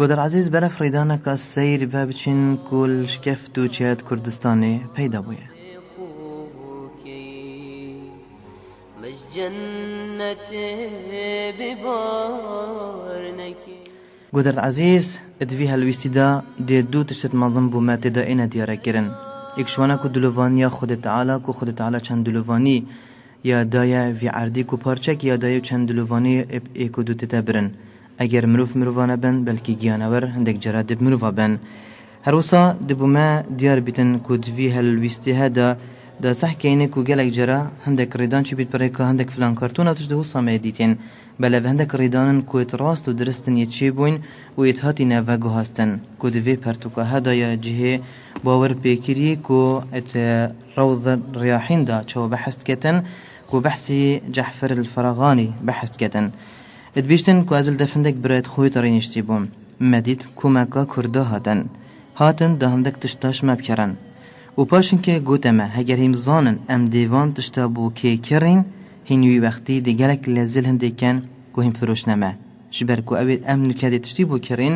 Gûdelaziz beref rêdaneka seyr vebçûn Kolşgeft û Çêyed Kurdistanê peyda bûye. Gûdelaziz di vî helwîstî de dê du tiştet mezin bû me têda êne diyarêkirin. Yek şwana ku dilovaniya Xwedê Teala ku Xwedê Teala çend dilovanî ya daye vî erdî ku parçek ya daye çend dilovanî êk êk û du tête birin. اگر مروف مروفان بن بلکی گیانەوەەر هندک جرا دب مروفا بن هر دبو ما دیار بیتن کود وی هل ویستی ها دا دا صح کینه کو گلک جرا هندک ریدان چی بیت پره که هندک فلان کارتون اتش دهو سامه دیتین بله بەلە هندک ڕێدانن کود راست و درستن یه چی بوین و یه تحاتی نوه گو هستن کود وی ها دا یا جه باور پیکری کو ات روز ریاحین دا چو ڕیاحیندا کتن کو بحثی جحفر الفراغانی بحث کتن ادبیشتن کوازل دفندک برایت خوی ترینشتی بوم مدید کومکا کرده هاتن هاتن دهندک تشتاش مب کرن و پاشن که گوتمه هگر هیم زانن ام دیوان تشتا بو که کرین هینوی وقتی دیگرک لزل هندیکن گو هیم فروش نمه جبر کو اوید ام نکده تشتی بو کرین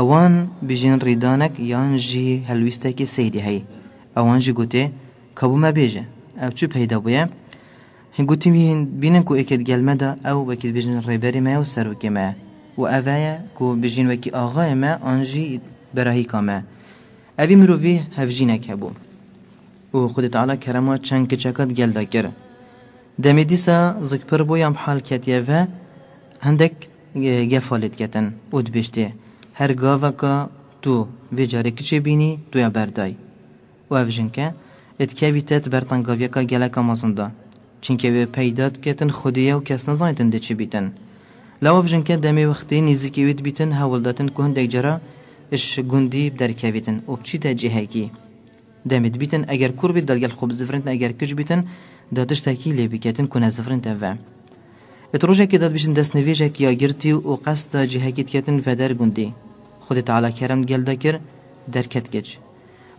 اوان بیجین ریدانک یان جی هلویستکی سیدی هی اوان جی گوته کبو ما او چو پیدا بویه هنگوتی بینن کو اکید اکت گلمدا او وکید بجن ریبری ما و سروک ما و اوایا کو بجن وکی آغای ما آنجی براهی کاما اوی مرووی که هبو و خود تعالی کرما چند کچکت گلدا کر دمی دیسا زکپر بو یم حال کتیه و هندک گفالت کتن او دبشتی هر گاوکا تو وی جاری کچه بینی تویا بردای و که افجنکه اتکویتت برتنگاویکا گلک آمازنده چینکە وێ پەیدا بکەتن خودیە و کەس نەزانیتن دەچی بیتن لەوە بژنکە دەمێ وەختی نزیکیویت بیتن هەوڵدەتن کو هەندێک جەرا ش گوندی دەرکەویتن و بچیتە جیهێکی دەمت بیتن ئەگەر کوور بیت دەلگەل خوب زفرن ئەگەر کچ بیتن دەتشتێکی لێ بکەتن کو نەزفرن تەڤە ئەت ڕۆژێکی دەبیشن دەستنەوێژێک یاگرتی و قەستە جیهەکیت کەتن فەدەر گوندی خودی تعالا کەرم گەل دەکرد دەرکەت گەچ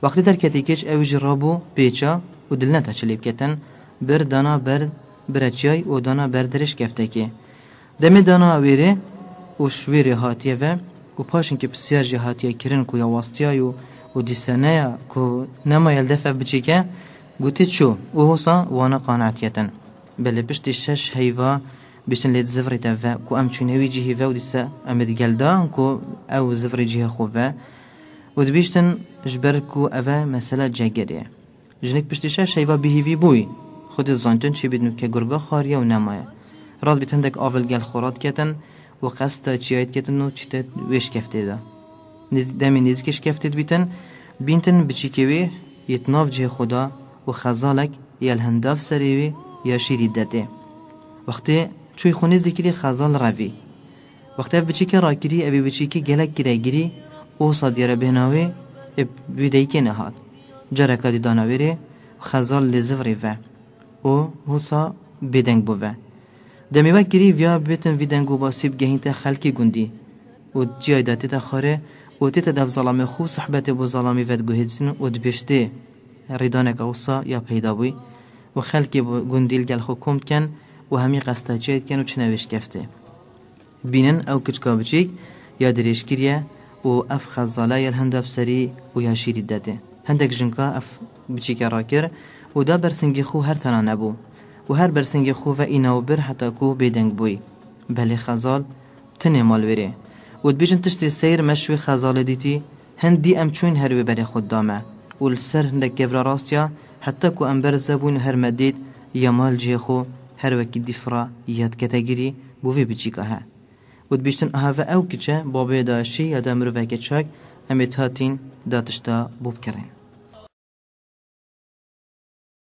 وەختی دەرکەتی کچ ئەویژی ڕابوو پێچە و دلنەتە چ لێ بکەتن bir dana ber birçay û dana berdiriş keftekê. Demê dana wêrê û şwêrê hatiye ve û paşin ki pisyar jî hatiye kirin ku ya wastiya û û dîseneya ku nema yeldefe biçike gotî çû û hosa wana qanaetiyetin. Belê piştî şeş heyva bişin lê zivrê te ve ku em çûn hêwî cihî ve û dîse em ê digeldan ku ew zivrê cihê xwe ve û dibîştin ji ber ku eve mesela cegeriye. Jinik piştî şeş heyva bihîvî bûyî خود زانتن چی بیدن که گرگا خاریه و نمایه راد بیتندک گل خورات کتن و قصد چیایت کتن و چیت ویش کفته ده دمی نزکش کفته بیتن بینتن بچیکوی یتناف جه خدا و خزالک یا هنداف سریوی یا شیری داده. وقتی چوی خونه ذکری خزال روی وقتی اف بچی که راکری اوی بچی که گلک گره گیری او سادیره بهناوی بیدهی که نهاد جرکا دی داناویره خزال لزوری و او هوسا بدنگ بو و دمیوا گری ویا بیتن ویدنگو باسیب گهین تا خلکی گوندی او جای داتی تا خاره او تی تا خو صحبت بو ظلامی ود گوهیدسن او دبشتی ریدانک اوسا یا پیدا بوی و خلکی گندیل گوندیل گل حکومت کن و همی قصد جاید کن و چنوش گفته بینن او کچکا بچیک یا دریش گریه و اف خزاله یل هندف سری و یا داده هندک جنکا اف بچیک را و دا برسنگی خو هر تنانه بو و هر برسنگی خو و اینو بر حتا کو بیدنگ بوی بله خزال تنه مال وره و بیجن تشتی سیر مشوی خزال دیتی دی ام چون هروی بره خود دامه و لسر هنده گفر راستیا حتا کو ام برزبون هر مدید مال جی خو هر وکی دیفرا یاد کتگیری بچی که ها و بیشتن اهاوه او کچه بابه داشی یا دا مروفه کچک امیت هاتین داتشتا بوب کرین